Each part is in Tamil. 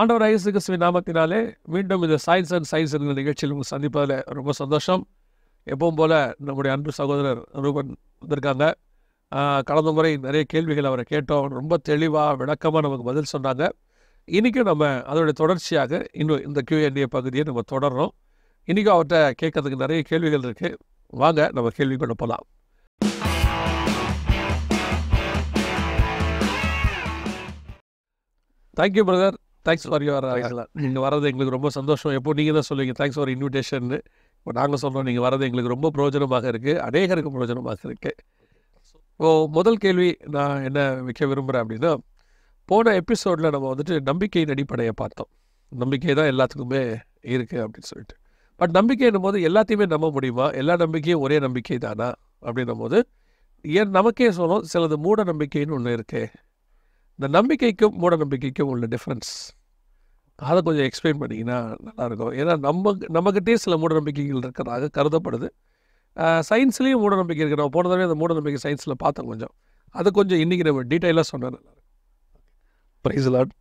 ஆண்டவர் ஐஎஸ் கிறிஸ்துவின் நாமத்தினாலே மீண்டும் இந்த சயின்ஸ் அண்ட் சயின்ஸ் என்கிற நிகழ்ச்சியில் உங்கள் சந்திப்பதில் ரொம்ப சந்தோஷம் எப்பவும் போல் நம்முடைய அன்பு சகோதரர் ரூபன் வந்திருக்காங்க கடந்த முறை நிறைய கேள்விகள் அவரை கேட்டோம் ரொம்ப தெளிவாக விளக்கமாக நமக்கு பதில் சொன்னாங்க இன்றைக்கும் நம்ம அதோடைய தொடர்ச்சியாக இன்னும் இந்த கியூஎன்ஏ பகுதியை நம்ம தொடர்றோம் இன்றைக்கும் அவர்கிட்ட கேட்கறதுக்கு நிறைய கேள்விகள் இருக்குது வாங்க நம்ம கேள்வி கொண்டு போகலாம் thank you brother thanks for your நீங்கள் வரது எங்களுக்கு ரொம்ப சந்தோஷம் எப்போ நீங்கள் தான் சொல்லுவீங்க தேங்க்ஸ் ஃபார் இன்விடேஷன் இப்போ நாங்கள் சொல்கிறோம் நீங்கள் வரது எங்களுக்கு ரொம்ப பிரயோஜனமாக இருக்குது அநேகருக்கு பிரயோஜனமாக இருக்குது ஸோ முதல் கேள்வி நான் என்ன வைக்க விரும்புகிறேன் அப்படின்னா போன எபிசோடில் நம்ம வந்துட்டு நம்பிக்கையின் அடிப்படையை பார்த்தோம் நம்பிக்கை தான் எல்லாத்துக்குமே இருக்குது அப்படின்னு சொல்லிட்டு பட் நம்பிக்கைன்னும் போது எல்லாத்தையுமே நம்ப முடியுமா எல்லா நம்பிக்கையும் ஒரே நம்பிக்கை தானா அப்படின்னும் போது ஏன் நமக்கே சொல்லணும் சிலது மூட நம்பிக்கைன்னு ஒன்று இருக்குது இந்த நம்பிக்கைக்கும் மூட நம்பிக்கைக்கும் உள்ள டிஃப்ரென்ஸ் அதை கொஞ்சம் எக்ஸ்பிளைன் பண்ணிங்கன்னா நல்லாயிருக்கும் ஏன்னா நம்ம நம்மக்கிட்டே சில மூடநம்பிக்கைகள் இருக்கிறதாக கருதப்படுது சயின்ஸ்லேயும் மூட நம்பிக்கை நம்ம போன தடவை அந்த மூடநம்பிக்கை சயின்ஸில் பார்த்தோம் கொஞ்சம் அது கொஞ்சம் இன்றைக்கி நம்ம டீட்டெயிலாக சொன்னேன் ப்ரைஸ் லாட்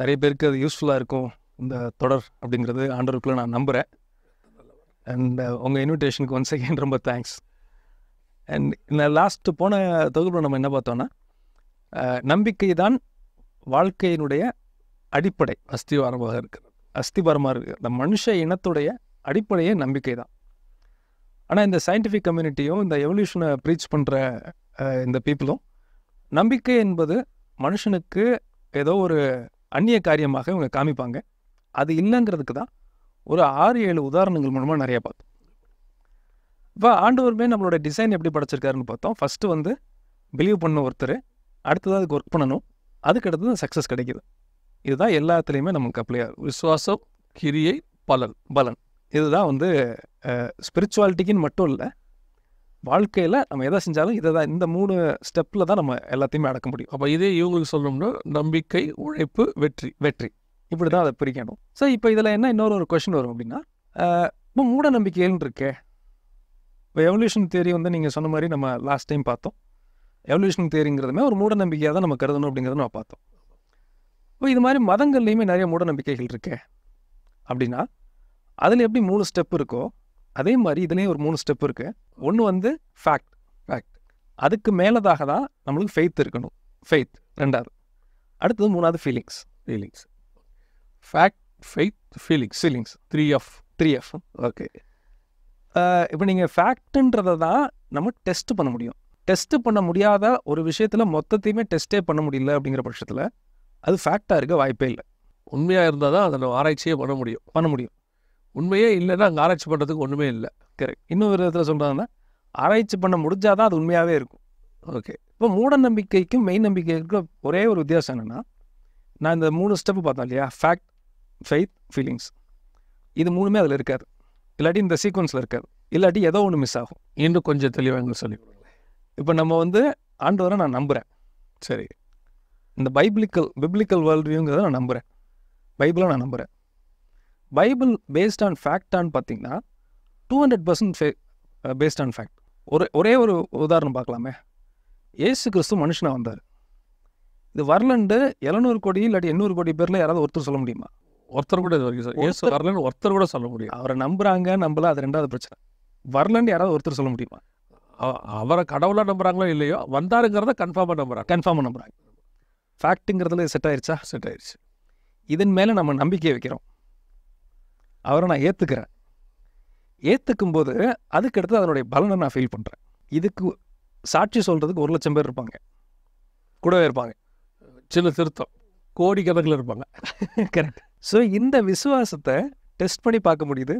நிறைய பேருக்கு அது யூஸ்ஃபுல்லாக இருக்கும் இந்த தொடர் அப்படிங்கிறது ஆண்டவருக்குள்ளே நான் நம்புகிறேன் அண்ட் uh, உங்கள் இன்விடேஷனுக்கு ஒன்ஸ் செகண்ட் ரொம்ப தேங்க்ஸ் அண்ட் இந்த லாஸ்ட்டு போன தொகுப்பில் நம்ம என்ன பார்த்தோன்னா நம்பிக்கை தான் வாழ்க்கையினுடைய அடிப்படை அஸ்திவாரமாக இருக்கிறது அஸ்திபாரமாக இருக்குது அந்த மனுஷ இனத்துடைய அடிப்படையே நம்பிக்கை தான் ஆனால் இந்த சயின்டிஃபிக் கம்யூனிட்டியும் இந்த எவல்யூஷனை ப்ரீச் பண்ணுற இந்த பீப்புளும் நம்பிக்கை என்பது மனுஷனுக்கு ஏதோ ஒரு அந்நிய காரியமாக இவங்க காமிப்பாங்க அது இல்லைங்கிறதுக்கு தான் ஒரு ஆறு ஏழு உதாரணங்கள் மூலமாக நிறையா பார்த்தோம் இப்போ ஆண்டவருமே நம்மளோட டிசைன் எப்படி படைச்சிருக்காருன்னு பார்த்தோம் ஃபஸ்ட்டு வந்து பிலீவ் பண்ண ஒருத்தர் அடுத்தது அதுக்கு ஒர்க் பண்ணணும் அதுக்கடுத்து தான் சக்ஸஸ் கிடைக்கிது இதுதான் எல்லாத்துலேயுமே நமக்கு அப்ளை விஸ்வாசம் விசுவாசம் கிரியை பலன் பலன் இதுதான் வந்து ஸ்பிரிச்சுவாலிட்டிக்குன்னு மட்டும் இல்லை வாழ்க்கையில் நம்ம எதை செஞ்சாலும் இதை தான் இந்த மூணு ஸ்டெப்பில் தான் நம்ம எல்லாத்தையுமே அடக்க முடியும் அப்போ இதே இவங்களுக்கு சொல்லணும்னா நம்பிக்கை உழைப்பு வெற்றி வெற்றி இப்படி தான் அதை பிரிக்கணும் ஸோ இப்போ இதில் என்ன இன்னொரு ஒரு கொஷின் வரும் அப்படின்னா இப்போ மூட நம்பிக்கைன்னு இருக்கே இப்போ எவல்யூஷன் தேரி வந்து நீங்கள் சொன்ன மாதிரி நம்ம லாஸ்ட் டைம் பார்த்தோம் எவல்யூஷன் தேரிங்கிறதுமே ஒரு மூட நம்பிக்கையாக தான் நம்ம கருதணும் அப்படிங்கிறத நம்ம பார்த்தோம் இப்போ இது மாதிரி மதங்கள்லேயுமே நிறைய மூட நம்பிக்கைகள் இருக்கே அப்படின்னா அதில் எப்படி மூணு ஸ்டெப் இருக்கோ அதே மாதிரி இதுலேயும் ஒரு மூணு ஸ்டெப் இருக்குது ஒன்று வந்து ஃபேக்ட் ஃபேக்ட் அதுக்கு மேலதாக தான் நம்மளுக்கு ஃபெய்த் இருக்கணும் ஃபெய்த் ரெண்டாவது அடுத்தது மூணாவது feelings feelings fact faith feelings feelings three F three F okay இப்போ நீங்கள் ஃபேக்டுன்றதை தான் நம்ம டெஸ்ட் பண்ண முடியும் டெஸ்ட்டு பண்ண முடியாத ஒரு விஷயத்தில் மொத்தத்தையுமே டெஸ்ட்டே பண்ண முடியல அப்படிங்கிற பட்சத்தில் அது ஃபேக்டாக இருக்க வாய்ப்பே இல்லை உண்மையாக இருந்தால் தான் அதை ஆராய்ச்சியே பண்ண முடியும் பண்ண முடியும் உண்மையே இல்லைன்னா அங்கே ஆராய்ச்சி பண்ணுறதுக்கு ஒன்றுமே இல்லை கரெக்ட் இன்னொரு விதத்தில் சொல்கிறாங்கன்னா ஆராய்ச்சி பண்ண முடிஞ்சால் தான் அது உண்மையாகவே இருக்கும் ஓகே இப்போ மூட நம்பிக்கைக்கும் மெய் நம்பிக்கைக்கும் ஒரே ஒரு வித்தியாசம் என்னென்னா நான் இந்த மூணு ஸ்டெப்பு பார்த்தேன் இல்லையா ஃபேக்ட் ஃபெய்த் ஃபீலிங்ஸ் இது மூணுமே அதில் இருக்காது இல்லாட்டி இந்த சீக்வன்ஸில் இருக்காது இல்லாட்டி ஏதோ ஒன்று மிஸ் ஆகும் இன்னும் கொஞ்சம் தெளிவாக எங்களுக்கு சொல்லிக் இப்போ நம்ம வந்து ஆண்டவரை நான் நம்புகிறேன் சரி இந்த பைபிளிக்கல் பிப்ளிக்கல் வேர்ல்ட் வியூங்கிறத நான் நம்புகிறேன் பைபிளை நான் நம்புகிறேன் பைபிள் பேஸ்ட் ஆன் ஃபேக்டான்னு பார்த்தீங்கன்னா டூ ஹண்ட்ரட் பர்சன்ட் ஃபே பேஸ்ட் ஆன் ஃபேக்ட் ஒரே ஒரே ஒரு உதாரணம் பார்க்கலாமே ஏசு கிறிஸ்து மனுஷனாக வந்தார் இது வரலண்டு எழுநூறு கோடி இல்லாட்டி எண்ணூறு கோடி பேரில் யாராவது ஒருத்தர் சொல்ல முடியுமா ஒருத்தர் கூட வரைக்கும் ஏசு வரலன்னு ஒருத்தர் கூட சொல்ல முடியும் அவரை நம்புகிறாங்க நம்பல அது ரெண்டாவது பிரச்சனை வரலன்னு யாராவது ஒருத்தர் சொல்ல முடியுமா அவரை கடவுளாக நம்புகிறாங்களோ இல்லையோ வந்தாருங்கிறத கன்ஃபார்மாக நம்புகிறாங்க கன்ஃபார்மாக நம்புகிறாங்க ஃபேக்ட்டுங்கிறதுல செட் ஆயிடுச்சா செட் ஆயிடுச்சு இதன் மேலே நம்ம நம்பிக்கை வைக்கிறோம் அவரை நான் ஏற்றுக்கிறேன் ஏற்றுக்கும் போது அதுக்கடுத்து அதனுடைய பலனை நான் ஃபீல் பண்ணுறேன் இதுக்கு சாட்சி சொல்கிறதுக்கு ஒரு லட்சம் பேர் இருப்பாங்க கூடவே இருப்பாங்க சில திருத்தம் கோடிக்கணக்கில் இருப்பாங்க கரெக்ட் ஸோ இந்த விசுவாசத்தை டெஸ்ட் பண்ணி பார்க்க முடியுது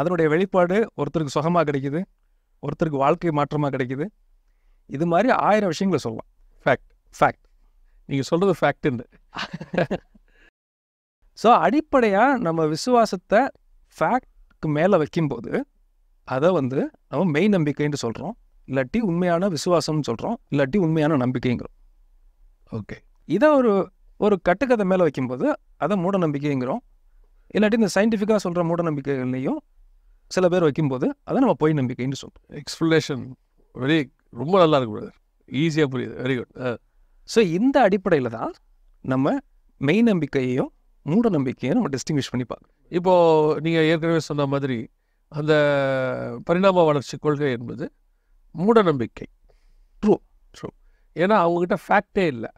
அதனுடைய வெளிப்பாடு ஒருத்தருக்கு சுகமாக கிடைக்குது ஒருத்தருக்கு வாழ்க்கை மாற்றமாக கிடைக்குது இது மாதிரி ஆயிரம் விஷயங்களை சொல்லலாம் ஃபேக்ட் ஃபேக்ட் நீங்கள் சொல்கிறது ஃபேக்டுண்டு ஸோ அடிப்படையாக நம்ம விசுவாசத்தை ஃபேக்ட்க்கு மேலே வைக்கும்போது அதை வந்து நம்ம மெய் நம்பிக்கைன்னு சொல்கிறோம் இல்லாட்டி உண்மையான விசுவாசம்னு சொல்கிறோம் இல்லாட்டி உண்மையான நம்பிக்கைங்கிறோம் ஓகே இதை ஒரு ஒரு கட்டுக்கதை மேலே வைக்கும்போது அதை மூட நம்பிக்கைங்கிறோம் இல்லாட்டி இந்த சயின்டிஃபிக்காக சொல்கிற மூட நம்பிக்கைகள்லையும் சில பேர் வைக்கும்போது அதை நம்ம போய் நம்பிக்கைன்னு சொல்லுவோம் எக்ஸ்பிளேஷன் வெரி ரொம்ப நல்லா இருக்கு பிரதர் ஈஸியாக புரியுது வெரி குட் ஸோ இந்த அடிப்படையில் தான் நம்ம மெய் நம்பிக்கையையும் மூட நம்பிக்கையும் நம்ம டிஸ்டிங்விஷ் பண்ணி பார்க்கணும் இப்போது நீங்கள் ஏற்கனவே சொன்ன மாதிரி அந்த பரிணாம வளர்ச்சி கொள்கை என்பது மூட நம்பிக்கை ட்ரூ ட்ரூ ஏன்னா அவங்ககிட்ட ஃபேக்டே இல்லை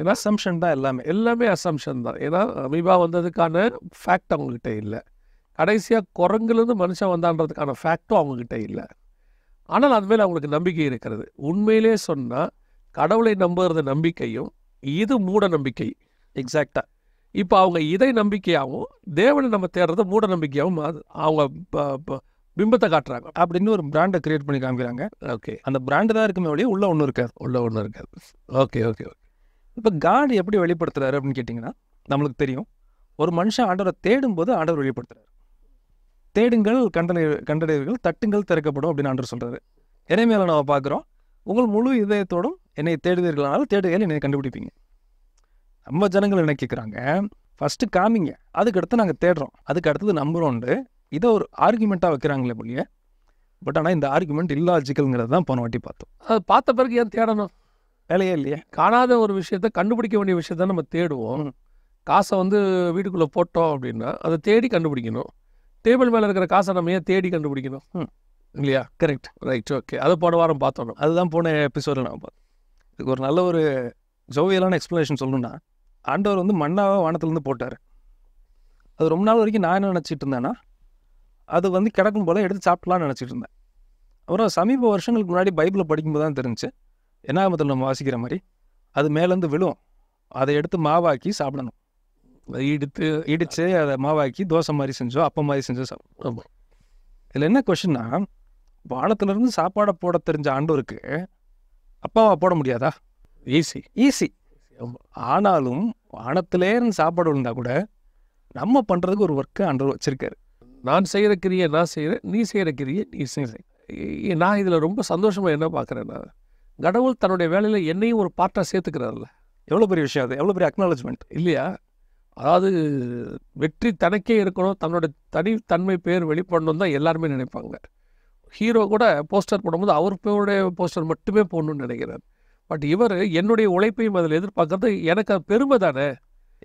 ஏன்னா அசம்ஷன் தான் எல்லாமே எல்லாமே அசம்ஷன் தான் ஏன்னா அமீபா வந்ததுக்கான ஃபேக்ட் அவங்ககிட்ட இல்லை கடைசியாக குரங்குலேருந்து மனுஷன் வந்தான்றதுக்கான ஃபேக்டும் அவங்கக்கிட்ட இல்லை ஆனால் அது மேலே அவங்களுக்கு நம்பிக்கை இருக்கிறது உண்மையிலே சொன்னால் கடவுளை நம்புகிறத நம்பிக்கையும் இது மூட நம்பிக்கை எக்ஸாக்டாக இப்போ அவங்க இதை நம்பிக்கையாகவும் தேவனை நம்ம தேடுறது மூட நம்பிக்கையாகவும் அவங்க பிம்பத்தை காட்டுறாங்க அப்படின்னு ஒரு பிராண்டை கிரியேட் பண்ணி காமிக்கிறாங்க ஓகே அந்த பிராண்டு தான் இருக்குமே வழியே உள்ள ஒன்று இருக்காது உள்ள ஒன்று இருக்காது ஓகே ஓகே ஓகே இப்போ காடு எப்படி வெளிப்படுத்துறாரு அப்படின்னு கேட்டிங்கன்னா நம்மளுக்கு தெரியும் ஒரு மனுஷன் ஆண்டவரை தேடும்போது ஆண்டவர் வெளிப்படுத்துறாரு தேடுங்கள் கண்டனை கண்டடைவீர்கள் தட்டுங்கள் திறக்கப்படும் அப்படின்னு அன்று சொல்கிறாரு மேலே நம்ம பார்க்குறோம் உங்கள் முழு இதயத்தோடும் என்னை தேடுவீர்களானால் தேடுகள் என்னை கண்டுபிடிப்பீங்க நம்ம ஜனங்கள் என்ன கேட்குறாங்க ஃபஸ்ட்டு காமிங்க அதுக்கடுத்து நாங்கள் தேடுறோம் அதுக்கு அடுத்தது நம்புகிறோண்டு இதை ஒரு ஆர்குமெண்ட்டாக வைக்கிறாங்களே போலியே பட் ஆனால் இந்த ஆர்குமெண்ட் இல்லாஜிக்கல்ங்கிறது தான் போன வாட்டி பார்த்தோம் அது பார்த்த பிறகு ஏன் தேடணும் வேலையே இல்லையே காணாத ஒரு விஷயத்த கண்டுபிடிக்க வேண்டிய விஷயத்தை நம்ம தேடுவோம் காசை வந்து வீட்டுக்குள்ளே போட்டோம் அப்படின்னா அதை தேடி கண்டுபிடிக்கணும் டேபிள் மேலே இருக்கிற காசை நம்ம ஏன் தேடி கண்டுபிடிக்கணும் இல்லையா கரெக்ட் ரைட் ஓகே அதை போன வாரம் பார்த்தோம் அதுதான் போன எபிசோடில் நான் பார்த்தேன் இதுக்கு ஒரு நல்ல ஒரு ஜோவியலான எக்ஸ்ப்ளனேஷன் சொல்லணும்னா ஆண்டவர் வந்து மண்ணாவை வானத்துலேருந்து போட்டார் அது ரொம்ப நாள் வரைக்கும் நான் என்ன நினச்சிட்டு இருந்தேன்னா அது வந்து கிடக்கும் போல் எடுத்து சாப்பிட்லான்னு நினச்சிட்டு இருந்தேன் அப்புறம் சமீப வருஷங்களுக்கு முன்னாடி பைபிளை படிக்கும்போது தான் தெரிஞ்சு என்னாகமத்தில் நம்ம வாசிக்கிற மாதிரி அது மேலேருந்து விழும் அதை எடுத்து மாவாக்கி சாப்பிடணும் இடித்து இடித்து அதை மாவாக்கி தோசை மாதிரி செஞ்சோம் அப்பம் மாதிரி செஞ்சோம் சாப்பிடுவோம் இதில் என்ன கொஷின்னா வானத்துலேருந்து சாப்பாடை போட தெரிஞ்ச ஆண்டோருக்கு அப்பாவா போட முடியாதா ஈஸி ஈஸி ஆனாலும் வானத்திலே இருந்து சாப்பாடு விழுந்தா கூட நம்ம பண்ணுறதுக்கு ஒரு ஒர்க்கு ஆண்டவர் வச்சுருக்காரு நான் செய்கிற கிரியை நான் செய்கிறேன் நீ செய்கிற கிரியை நீ செய்கிறேன் நான் இதில் ரொம்ப சந்தோஷமாக என்ன பார்க்குறேன்னா கடவுள் தன்னுடைய வேலையில் என்னையும் ஒரு பார்ட்டாக சேர்த்துக்கிறாருல்ல எவ்வளோ பெரிய விஷயம் அது எவ்வளோ பெரிய அக்னாலஜ்மெண்ட் இல்லையா அதாவது வெற்றி தனக்கே இருக்கணும் தன்னோட தனித்தன்மை பேர் வெளிப்படணும் தான் எல்லாருமே நினைப்பாங்க ஹீரோ கூட போஸ்டர் போடும்போது அவர் பேருடைய போஸ்டர் மட்டுமே போடணும்னு நினைக்கிறார் பட் இவர் என்னுடைய உழைப்பையும் அதில் எதிர்பார்க்கறது எனக்கு பெருமை தானே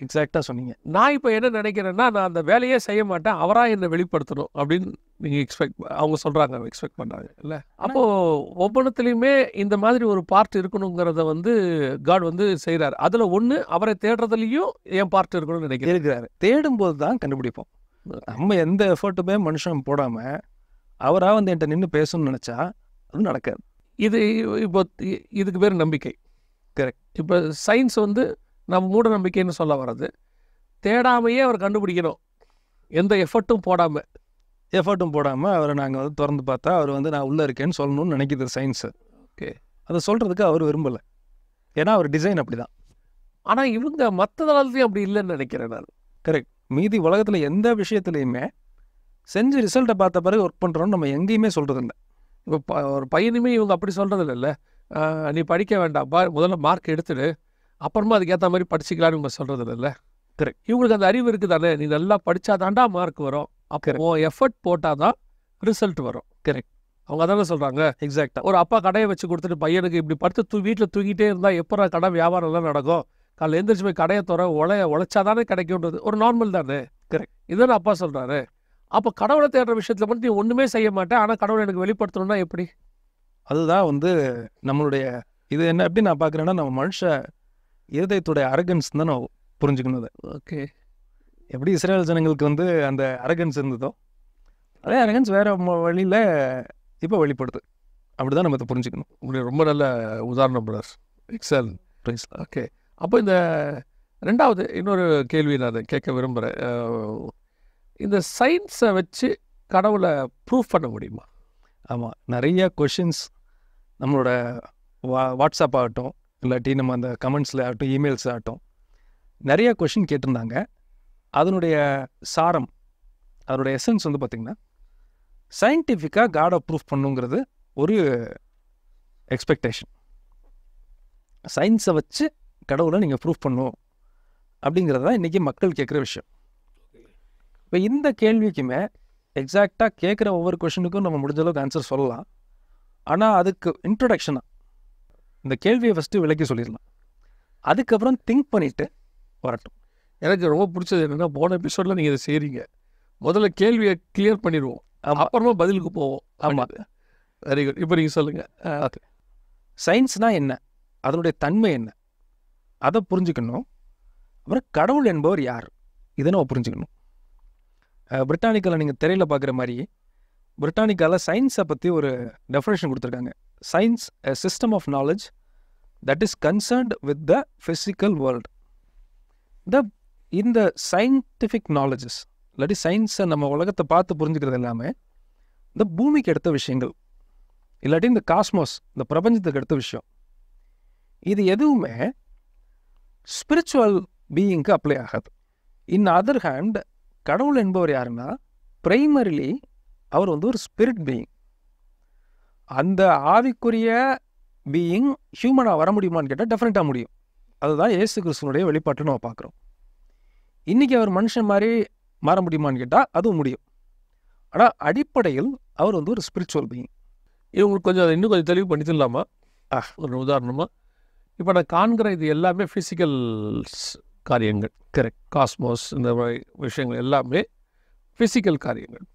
எக்ஸாக்டாக சொன்னீங்க நான் இப்போ என்ன நினைக்கிறேன்னா நான் அந்த வேலையே செய்ய மாட்டேன் அவராக என்னை வெளிப்படுத்தணும் அப்படின்னு நீங்கள் எக்ஸ்பெக்ட் அவங்க சொல்கிறாங்க எக்ஸ்பெக்ட் பண்ணுறாங்க இல்லை அப்போது ஒவ்வொன்றத்துலேயுமே இந்த மாதிரி ஒரு பார்ட் இருக்கணுங்கிறத வந்து காட் வந்து செய்கிறாரு அதில் ஒன்று அவரை தேடுறதுலேயும் என் பார்ட் இருக்கணும்னு நினைக்கிறேன் இருக்கிறாரு தேடும்போது தான் கண்டுபிடிப்போம் நம்ம எந்த எஃபர்ட்டுமே மனுஷன் போடாமல் அவராக வந்து என்கிட்ட நின்று பேசணும்னு நினச்சா அது நடக்காது இது இப்போ இதுக்கு பேர் நம்பிக்கை கரெக்ட் இப்போ சயின்ஸ் வந்து நம்ம மூட நம்பிக்கைன்னு சொல்ல வர்றது தேடாமையே அவர் கண்டுபிடிக்கணும் எந்த எஃபர்ட்டும் போடாமல் எஃபர்ட்டும் போடாமல் அவரை நாங்கள் வந்து திறந்து பார்த்தா அவர் வந்து நான் உள்ளே இருக்கேன்னு சொல்லணும்னு நினைக்கிது சயின்ஸு ஓகே அதை சொல்கிறதுக்கு அவர் விரும்பலை ஏன்னா அவர் டிசைன் அப்படி தான் ஆனால் இவங்க மற்ற அப்படி இல்லைன்னு நினைக்கிறேன் நான் கரெக்ட் மீதி உலகத்தில் எந்த விஷயத்துலையுமே செஞ்சு ரிசல்ட்டை பார்த்த பிறகு ஒர்க் பண்ணுறோன்னு நம்ம எங்கேயுமே சொல்கிறது இப்போ ப ஒரு பையனுமே இவங்க அப்படி சொல்கிறது இல்லைல்ல நீ படிக்க வேண்டாம்ப்பா முதல்ல மார்க் எடுத்துடு அப்புறமா அதுக்கேற்ற மாதிரி படிச்சுக்கலான்னு நம்ம சொல்கிறது இல்லை கரெக்ட் இவங்களுக்கு அந்த அறிவு இருக்குது தானே நீ நல்லா தாண்டா மார்க் வரும் அப்போ எஃபர்ட் போட்டால் தான் ரிசல்ட் வரும் கரெக்ட் அவங்க அதான் சொல்கிறாங்க எக்ஸாக்டாக ஒரு அப்பா கடையை வச்சு கொடுத்துட்டு பையனுக்கு இப்படி படுத்து தூ வீட்டில் தூங்கிட்டே இருந்தால் எப்போ கடை எல்லாம் நடக்கும் காலைல எந்திரிச்சு போய் கடையை தர உழைய உழைச்சாதானே கிடைக்கும்ன்றது ஒரு நார்மல் தானே கரெக்ட் இதுதான் அப்பா சொல்கிறாரு அப்போ கடவுளை தேடுற விஷயத்தில் மட்டும் நீ ஒன்றுமே செய்ய மாட்டேன் ஆனால் கடவுளை எனக்கு வெளிப்படுத்தணும்னா எப்படி அதுதான் வந்து நம்மளுடைய இது என்ன எப்படி நான் பார்க்குறேன்னா நம்ம மனுஷன் இருதயத்துடைய அரகன்ஸ் தான் நான் புரிஞ்சுக்கணும் ஓகே எப்படி இஸ்ரேல் ஜனங்களுக்கு வந்து அந்த அரகன்ஸ் இருந்ததோ அதே அரகன்ஸ் வேறு வழியில் இப்போ வெளிப்படுது அப்படிதான் நம்ம இதை புரிஞ்சுக்கணும் உங்களுக்கு ரொம்ப நல்ல உதாரணம் பிரதர் எக்ஸல் ப்ரைஸ் ஓகே அப்போ இந்த ரெண்டாவது இன்னொரு கேள்வி நான் அதை கேட்க விரும்புகிறேன் இந்த சயின்ஸை வச்சு கடவுளை ப்ரூஃப் பண்ண முடியுமா ஆமாம் நிறைய கொஷின்ஸ் நம்மளோட வா வாட்ஸ்அப் ஆகட்டும் இல்லாட்டி நம்ம அந்த கமெண்ட்ஸில் ஆகட்டும் இமெயில்ஸ் ஆகட்டும் நிறைய கொஷின் கேட்டிருந்தாங்க அதனுடைய சாரம் அதனுடைய எசன்ஸ் வந்து பார்த்திங்கன்னா சயின்டிஃபிக்காக காட் அப்ரூவ் பண்ணுங்கிறது ஒரு எக்ஸ்பெக்டேஷன் சயின்ஸை வச்சு கடவுளை நீங்கள் ப்ரூவ் பண்ணும் அப்படிங்கிறது தான் இன்றைக்கி மக்கள் கேட்குற விஷயம் இப்போ இந்த கேள்விக்குமே எக்ஸாக்டாக கேட்குற ஒவ்வொரு கொஷனுக்கும் நம்ம முடிஞ்சளவுக்கு ஆன்சர் சொல்லலாம் ஆனால் அதுக்கு இன்ட்ரொடக்ஷனாக இந்த கேள்வியை ஃபஸ்ட்டு விளக்கி சொல்லிடலாம் அதுக்கப்புறம் திங்க் பண்ணிவிட்டு வரட்டும் எனக்கு ரொம்ப பிடிச்சது என்னென்னா போன எபிசோடில் நீங்கள் இதை செய்கிறீங்க முதல்ல கேள்வியை கிளியர் பண்ணிடுவோம் அப்புறமா பதிலுக்கு போவோம் ஆமாம் வெரி குட் இப்போ நீங்கள் சொல்லுங்கள் ஓகே சயின்ஸ்னால் என்ன அதனுடைய தன்மை என்ன அதை புரிஞ்சுக்கணும் அப்புறம் கடவுள் என்பவர் யார் இதை நம்ம புரிஞ்சுக்கணும் பிரிட்டானிக்கில் நீங்கள் திரையில் பார்க்குற மாதிரி பிரிட்டானிக்காவில் சயின்ஸை பற்றி ஒரு டெஃபினேஷன் கொடுத்துருக்காங்க science a system of knowledge that is concerned with the physical world the இந்த சயின்டிஃபிக் நாலேஜஸ் இல்லாட்டி சயின்ஸை நம்ம உலகத்தை பார்த்து புரிஞ்சுக்கிறது எல்லாமே இந்த பூமிக்கு எடுத்த விஷயங்கள் இல்லாட்டி இந்த காஸ்மோஸ் இந்த பிரபஞ்சத்துக்கு எடுத்த விஷயம் இது எதுவுமே ஸ்பிரிச்சுவல் பீயிங்க்கு அப்ளை ஆகாது இன் அதர் ஹேண்ட் கடவுள் என்பவர் யாருன்னா ப்ரைமரிலி அவர் வந்து ஒரு ஸ்பிரிட் பீயிங் அந்த ஆவிக்குரிய பீயிங் ஹியூமனாக வர முடியுமான்னு கேட்டால் டெஃபினட்டாக முடியும் அதுதான் ஏசு கிறிஸ்துவனுடைய வெளிப்பாட்டை நம்ம பார்க்குறோம் இன்றைக்கி அவர் மனுஷன் மாதிரி மாற முடியுமான்னு கேட்டால் அதுவும் முடியும் ஆனால் அடிப்படையில் அவர் வந்து ஒரு ஸ்பிரிச்சுவல் பீயிங் இவங்களுக்கு கொஞ்சம் அதை இன்னும் கொஞ்சம் தெளிவு பண்ணி பண்ணித்திடலாமா ஒரு உதாரணமாக இப்போ நான் காண்கிற இது எல்லாமே ஃபிசிக்கல் காரியங்கள் கரெக்ட் காஸ்மோஸ் இந்த மாதிரி விஷயங்கள் எல்லாமே ஃபிசிக்கல் காரியங்கள்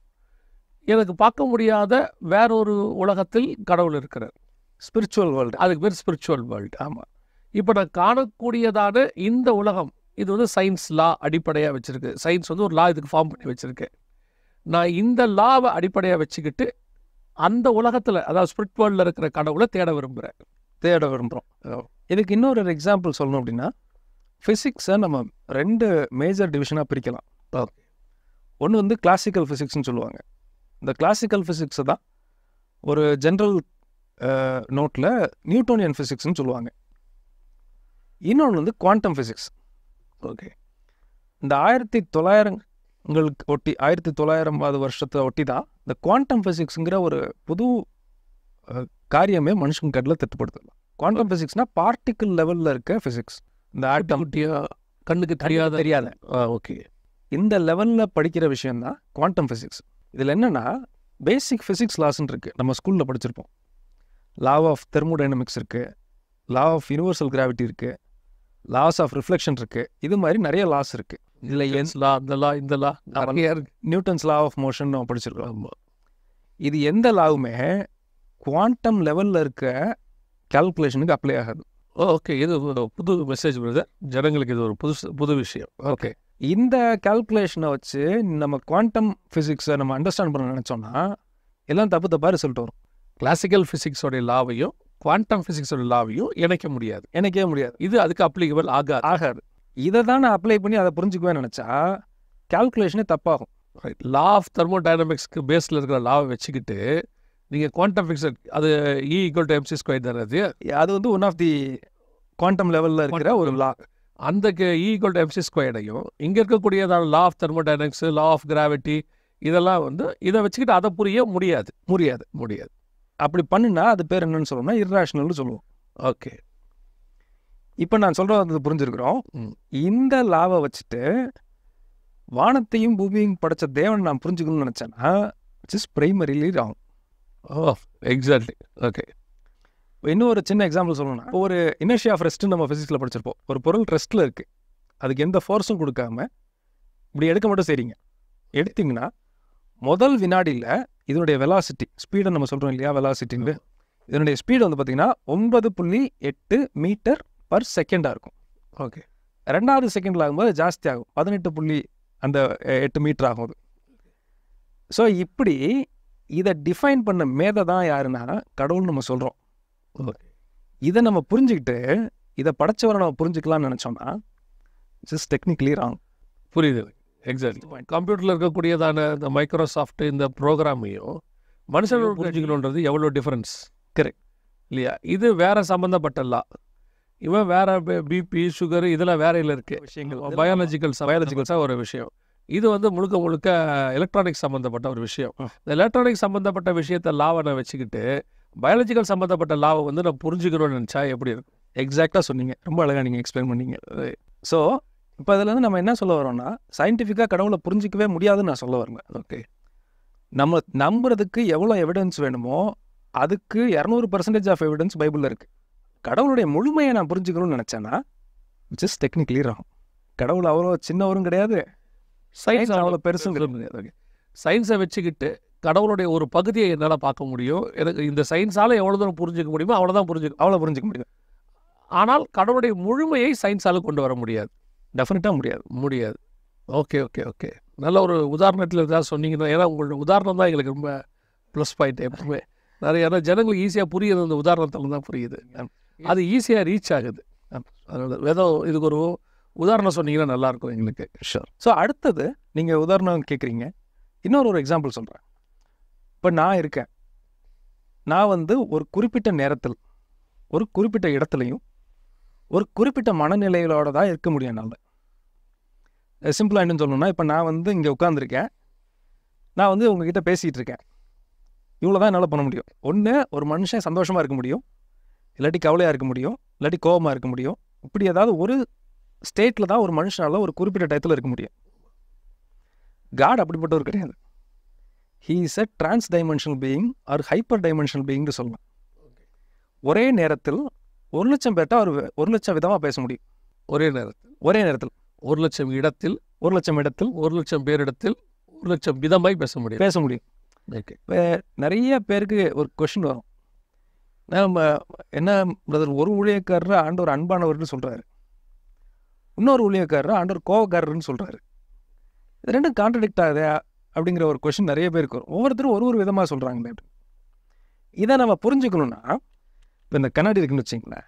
எனக்கு பார்க்க முடியாத வேறொரு உலகத்தில் கடவுள் இருக்கிறார் ஸ்பிரிச்சுவல் வேர்ல்டு அதுக்கு பேர் ஸ்பிரிச்சுவல் வேர்ல்டு ஆமாம் இப்போ நான் காணக்கூடியதான இந்த உலகம் இது வந்து சயின்ஸ் லா அடிப்படையாக வச்சுருக்கு சயின்ஸ் வந்து ஒரு லா இதுக்கு ஃபார்ம் பண்ணி வச்சுருக்கு நான் இந்த லாவை அடிப்படையாக வச்சுக்கிட்டு அந்த உலகத்தில் அதாவது ஸ்பிரிட் வேர்ல்டில் இருக்கிற கடவுளை தேட விரும்புகிறேன் தேட விரும்புகிறோம் இதுக்கு இன்னொரு எக்ஸாம்பிள் சொல்லணும் அப்படின்னா ஃபிசிக்ஸை நம்ம ரெண்டு மேஜர் டிவிஷனாக பிரிக்கலாம் ஒன்று வந்து கிளாசிக்கல் ஃபிசிக்ஸ்னு சொல்லுவாங்க இந்த கிளாசிக்கல் ஃபிசிக்ஸை தான் ஒரு ஜென்ரல் நோட்டில் நியூட்டோனியன் ஃபிசிக்ஸ்னு சொல்லுவாங்க இன்னொன்று வந்து குவாண்டம் ஃபிசிக்ஸ் ஓகே இந்த ஆயிரத்தி தொள்ளாயிரங்களுக்கு ஒட்டி ஆயிரத்தி தொள்ளாயிரம்பாவது வருஷத்தை ஒட்டி தான் இந்த குவாண்டம் ஃபிசிக்ஸுங்கிற ஒரு புது காரியமே மனுஷன் கடலில் தட்டுப்படுத்தலாம் குவாண்டம் ஃபிசிக்ஸ்னா பார்ட்டிக்கல் லெவலில் இருக்க ஃபிசிக்ஸ் இந்த ஆட்டம் கண்ணுக்கு தெரியாத தெரியாத ஓகே இந்த லெவலில் படிக்கிற விஷயந்தான் குவாண்டம் ஃபிசிக்ஸ் இதில் என்னென்னா பேசிக் ஃபிசிக்ஸ் லாஸ்ன்னு இருக்குது நம்ம ஸ்கூலில் படிச்சிருப்போம் லா ஆஃப் தெர்மோடைனமிக்ஸ் இருக்குது லா ஆஃப் யூனிவர்சல் கிராவிட்டி இருக்குது லாஸ் ஆஃப் ரிஃப்ளெக்ஷன் இருக்குது இது மாதிரி நிறைய லாஸ் இருக்குது இதில் என் லா இந்த லா இந்த லா நிறைய நியூட்டன்ஸ் லா ஆஃப் மோஷன் நம்ம படிச்சிருக்கோம் இது எந்த லாவுமே குவாண்டம் லெவலில் இருக்க கேல்குலேஷனுக்கு அப்ளை ஆகாது ஓகே இது புது மெசேஜ் வருது ஜனங்களுக்கு இது ஒரு புதுசு புது விஷயம் ஓகே இந்த கால்குலேஷனை வச்சு நம்ம குவாண்டம் ஃபிசிக்ஸை நம்ம அண்டர்ஸ்டாண்ட் பண்ண நினச்சோம்னா எல்லாம் தப்பு தப்பாக ரிசல்ட் வரும் கிளாசிக்கல் ஃபிசிக்ஸோடைய லாவையும் குவாண்டம் ஃபிசிக்ஸோட லாவையும் இணைக்க முடியாது இணைக்கவே முடியாது இது அதுக்கு அப்ளிகபிள் ஆகாது ஆகாது இதை தான் நான் அப்ளை பண்ணி அதை புரிஞ்சுக்குவேன் நினச்சா கால்குலேஷனே தப்பாகும் லா ஆஃப் தெர்மோடைனமிக்ஸ்க்கு பேஸில் இருக்கிற லாவை வச்சுக்கிட்டு நீங்கள் குவாண்டம் ஃபிக்ஸ் அது E equal to M C square தானே அது அது வந்து ஒன் ஆஃப் தி குவாண்டம் லெவலில் இருக்கிற ஒரு லா அந்த ஈக்குவல் டு எம்சி ஸ்கொயர்டையும் இங்கே இருக்கக்கூடியதான law of thermodynamics law of gravity இதெல்லாம் வந்து இதை வச்சுக்கிட்டு அதை புரிய முடியாது முடியாது முடியாது அப்படி பண்ணினா அது பேர் என்னன்னு சொல்லணும்னா இர்ராஷனல்னு சொல்லுவோம் ஓகே இப்போ நான் சொல்கிறத புரிஞ்சுருக்குறோம் இந்த லாவை வச்சுட்டு வானத்தையும் பூமியும் படைச்ச தேவன் நான் புரிஞ்சுக்கணும்னு நினச்சேன்னா just is primarily wrong oh exactly okay இன்னும் ஒரு சின்ன எக்ஸாம்பிள் சொல்லணும்னா இப்போ ஒரு இனர்ஷி ஆஃப் ரெஸ்ட்டு நம்ம ஃபிசிக்ஸில் படிச்சிருப்போம் ஒரு பொருள் ரெஸ்ட்டில் இருக்குது அதுக்கு எந்த ஃபோர்ஸும் கொடுக்காம இப்படி எடுக்க மட்டும் செய்கிறீங்க எடுத்திங்கன்னா முதல் வினாடியில் இதனுடைய வெலாசிட்டி ஸ்பீடை நம்ம சொல்கிறோம் இல்லையா வெலாசிட்டின்னு இதனுடைய ஸ்பீடு வந்து பார்த்திங்கன்னா ஒன்பது புள்ளி எட்டு மீட்டர் பர் செகண்டாக இருக்கும் ஓகே ரெண்டாவது செகண்டில் ஆகும்போது ஜாஸ்தி ஆகும் பதினெட்டு புள்ளி அந்த எட்டு மீட்டர் ஆகும் அது ஸோ இப்படி இதை டிஃபைன் பண்ண மேதை தான் யாருன்னா கடவுள்னு நம்ம சொல்கிறோம் இதை நம்ம புரிஞ்சுக்கிட்டு இதை படைச்சவரை நம்ம புரிஞ்சுக்கலாம்னு நினச்சோம்னா ஜஸ்ட் டெக்னிக்கலி ராங் புரியுது எக்ஸாக்ட் கம்ப்யூட்டரில் இருக்கக்கூடியதான இந்த மைக்ரோசாஃப்ட் இந்த ப்ரோக்ராமையும் மனுஷன் புரிஞ்சுக்கணுன்றது எவ்வளோ டிஃப்ரென்ஸ் கரெக்ட் இல்லையா இது வேறு சம்மந்தப்பட்டலாம் இவன் வேற பிபி சுகர் இதெல்லாம் வேற இதில் இருக்குது விஷயங்கள் பயாலஜிக்கல்ஸ் பயாலஜிக்கல்ஸாக ஒரு விஷயம் இது வந்து முழுக்க முழுக்க எலக்ட்ரானிக்ஸ் சம்மந்தப்பட்ட ஒரு விஷயம் இந்த எலக்ட்ரானிக்ஸ் சம்மந்தப்பட்ட விஷயத்தை லாவனை வச்சுக்கிட்டு பயாலஜிக்கல் சம்மந்தப்பட்ட லாவை வந்து நான் புரிஞ்சுக்கிறோன்னு நினச்சா எப்படி இருக்கும் எக்ஸாக்டாக சொன்னீங்க ரொம்ப அழகாக நீங்கள் எக்ஸ்பிளைன் பண்ணீங்க ஸோ இப்போ அதுலேருந்து நம்ம என்ன சொல்ல வரோம்னா சயின்டிஃபிக்காக கடவுளை புரிஞ்சிக்கவே முடியாதுன்னு நான் சொல்ல வருவேன் ஓகே நம்ம நம்புறதுக்கு எவ்வளோ எவிடன்ஸ் வேணுமோ அதுக்கு இரநூறு பர்சன்டேஜ் ஆஃப் எவிடன்ஸ் பைபிளில் இருக்குது கடவுளுடைய முழுமையை நான் புரிஞ்சுக்கணும்னு நினச்சேன்னா ஜஸ்ட் டெக்னிக்கலி ராகும் கடவுள் அவ்வளோ சின்னவரும் கிடையாது சயின்ஸ் அவ்வளோ பெருசும் கிடையாது ஓகே சயின்ஸை வச்சுக்கிட்டு கடவுளுடைய ஒரு பகுதியை என்னால் பார்க்க முடியும் எனக்கு இந்த சயின்ஸால் எவ்வளோ தூரம் புரிஞ்சிக்க முடியுமோ அவ்வளோ தான் புரிஞ்சுக்க அவ்வளோ புரிஞ்சிக்க முடியும் ஆனால் கடவுளுடைய முழுமையை சயின்ஸால் கொண்டு வர முடியாது டெஃபினட்டாக முடியாது முடியாது ஓகே ஓகே ஓகே நல்ல ஒரு உதாரணத்தில் ஏதாவது சொன்னீங்கன்னா ஏன்னா உங்களோட உதாரணம் தான் எங்களுக்கு ரொம்ப ப்ளஸ் பாயிண்ட் எப்பவுமே நிறைய ஏன்னா ஜனங்களுக்கு ஈஸியாக புரியுது அந்த உதாரணத்தில் தான் புரியுது அது ஈஸியாக ரீச் ஆகுது அதனால் ஏதோ இதுக்கு ஒரு உதாரணம் சொன்னீங்கன்னா நல்லாயிருக்கும் எங்களுக்கு ஷோர் ஸோ அடுத்தது நீங்கள் உதாரணம் கேட்குறீங்க இன்னொரு ஒரு எக்ஸாம்பிள் சொல்கிறேன் இப்போ நான் இருக்கேன் நான் வந்து ஒரு குறிப்பிட்ட நேரத்தில் ஒரு குறிப்பிட்ட இடத்துலையும் ஒரு குறிப்பிட்ட மனநிலைகளோட தான் இருக்க முடியும் என்னால் சிம்பிளாக என்னன்னு சொல்லணும்னா இப்போ நான் வந்து இங்கே உட்காந்துருக்கேன் நான் வந்து உங்ககிட்ட பேசிகிட்டு இருக்கேன் இவ்வளோ தான் என்னால் பண்ண முடியும் ஒன்று ஒரு மனுஷன் சந்தோஷமாக இருக்க முடியும் இல்லாட்டி கவலையாக இருக்க முடியும் இல்லாட்டி கோபமாக இருக்க முடியும் இப்படி ஏதாவது ஒரு ஸ்டேட்டில் தான் ஒரு மனுஷனால் ஒரு குறிப்பிட்ட டயத்தில் இருக்க முடியும் காட் அப்படிப்பட்டவர் கிடையாது he is a trans dimensional being or hyper dimensional பீயிங்னு சொல்லலாம் ஒரே நேரத்தில் ஒரு லட்சம் பேர்ட்ட அவர் ஒரு லட்சம் விதமாக பேச முடியும் ஒரே நேரத்தில் ஒரே நேரத்தில் ஒரு லட்சம் இடத்தில் ஒரு லட்சம் இடத்தில் ஒரு லட்சம் பேரிடத்தில் ஒரு லட்சம் விதமாய் பேச முடியும் பேச முடியும் ஓகே இப்போ நிறைய பேருக்கு ஒரு கொஷின் வரும் நம்ம என்ன பிரதர் ஒரு ஊழியக்காரர் ஆண்டவர் அன்பானவர்னு சொல்கிறாரு இன்னொரு ஊழியக்காரர் ஆண்டவர் கோவக்காரர்னு சொல்கிறாரு இது ரெண்டும் கான்ட்ரடிக்ட் ஆகுது அப்படிங்கிற ஒரு கொஷின் நிறைய பேருக்கு வரும் ஒவ்வொருத்தரும் ஒரு ஒரு விதமாக சொல்கிறாங்களே இதை நம்ம புரிஞ்சுக்கணுன்னா இப்போ இந்த கண்ணாடி இருக்குன்னு வச்சிங்களேன்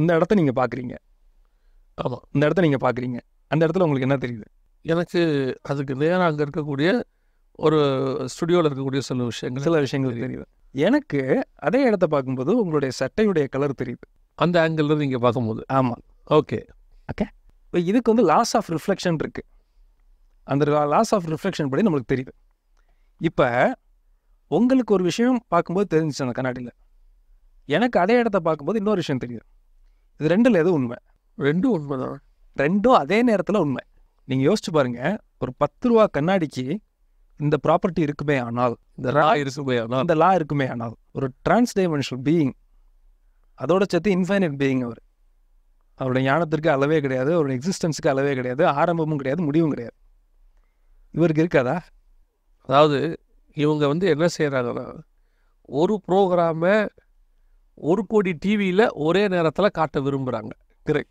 இந்த இடத்த நீங்கள் பார்க்குறீங்க ஆமாம் இந்த இடத்த நீங்கள் பார்க்குறீங்க அந்த இடத்துல உங்களுக்கு என்ன தெரியுது எனக்கு அதுக்கு நேராக அங்கே இருக்கக்கூடிய ஒரு ஸ்டுடியோவில் இருக்கக்கூடிய சில விஷயங்கள் சில விஷயங்கள் தெரியுது எனக்கு அதே இடத்த பார்க்கும்போது உங்களுடைய சட்டையுடைய கலர் தெரியுது அந்த ஆங்கிள் நீங்கள் பார்க்கும்போது ஆமாம் ஓகே ஓகே இதுக்கு வந்து லாஸ் ஆஃப் ரிஃப்ளெக்ஷன் இருக்குது அந்த லாஸ் ஆஃப் ரிஃப்ளெக்ஷன் படி நம்மளுக்கு தெரியுது இப்போ உங்களுக்கு ஒரு விஷயம் பார்க்கும்போது தெரிஞ்சிச்சு அந்த கண்ணாடியில் எனக்கு அதே இடத்த பார்க்கும்போது இன்னொரு விஷயம் தெரியுது இது ரெண்டில் எதுவும் உண்மை ரெண்டும் உண்மை தான் ரெண்டும் அதே நேரத்தில் உண்மை நீங்கள் யோசிச்சு பாருங்கள் ஒரு பத்து ரூபா கண்ணாடிக்கு இந்த ப்ராப்பர்ட்டி இருக்குமே ஆனால் இந்த லா இருக்குமே ஆனால் இந்த லா இருக்குமே ஆனால் ஒரு டிரான்ஸ்டைமென்ஷனல் பீயிங் அதோட சேர்த்து இன்ஃபைனட் பீயிங் அவர் அவருடைய ஞானத்திற்கு அளவே கிடையாது அவருடைய எக்ஸிஸ்டன்ஸுக்கு அளவே கிடையாது ஆரம்பமும் கிடையாது முடிவும் கிடையாது இவருக்கு இருக்காதா அதாவது இவங்க வந்து என்ன செய்கிறாங்கன்னா ஒரு ப்ரோக்ராமை ஒரு கோடி டிவியில் ஒரே நேரத்தில் காட்ட விரும்புகிறாங்க திரை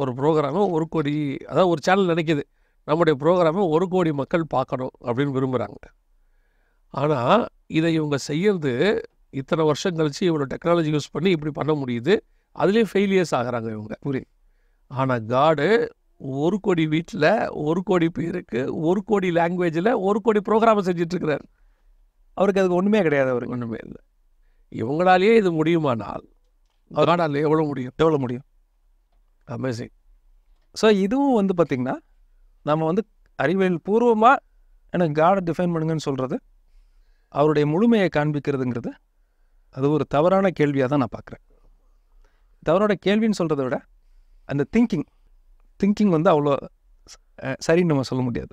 ஒரு ப்ரோக்ராமை ஒரு கோடி அதாவது ஒரு சேனல் நினைக்கிது நம்முடைய ப்ரோக்ராமை ஒரு கோடி மக்கள் பார்க்கணும் அப்படின்னு விரும்புகிறாங்க ஆனால் இதை இவங்க செய்யறது இத்தனை வருஷம் கழித்து இவ்வளோ டெக்னாலஜி யூஸ் பண்ணி இப்படி பண்ண முடியுது அதுலேயும் ஃபெயிலியர்ஸ் ஆகிறாங்க இவங்க புரியுது ஆனால் காடு ஒரு கோடி வீட்டில் ஒரு கோடி பேருக்கு ஒரு கோடி லாங்குவேஜில் ஒரு கோடி ப்ரோக்ராமை செஞ்சிட்ருக்கிறார் அவருக்கு அதுக்கு ஒன்றுமே கிடையாது அவருக்கு ஒன்றுமே இல்லை இவங்களாலேயே இது முடியுமானால் அவரால் எவ்வளோ முடியும் எவ்வளோ முடியும் அமேசிங் ஸோ இதுவும் வந்து பார்த்திங்கன்னா நம்ம வந்து அறிவியல் பூர்வமாக எனக்கு காடை டிஃபைன் பண்ணுங்கன்னு சொல்கிறது அவருடைய முழுமையை காண்பிக்கிறதுங்கிறது அது ஒரு தவறான கேள்வியாக தான் நான் பார்க்குறேன் தவறான கேள்வின்னு சொல்கிறத விட அந்த திங்கிங் திங்கிங் வந்து அவ்வளோ சரின்னு நம்ம சொல்ல முடியாது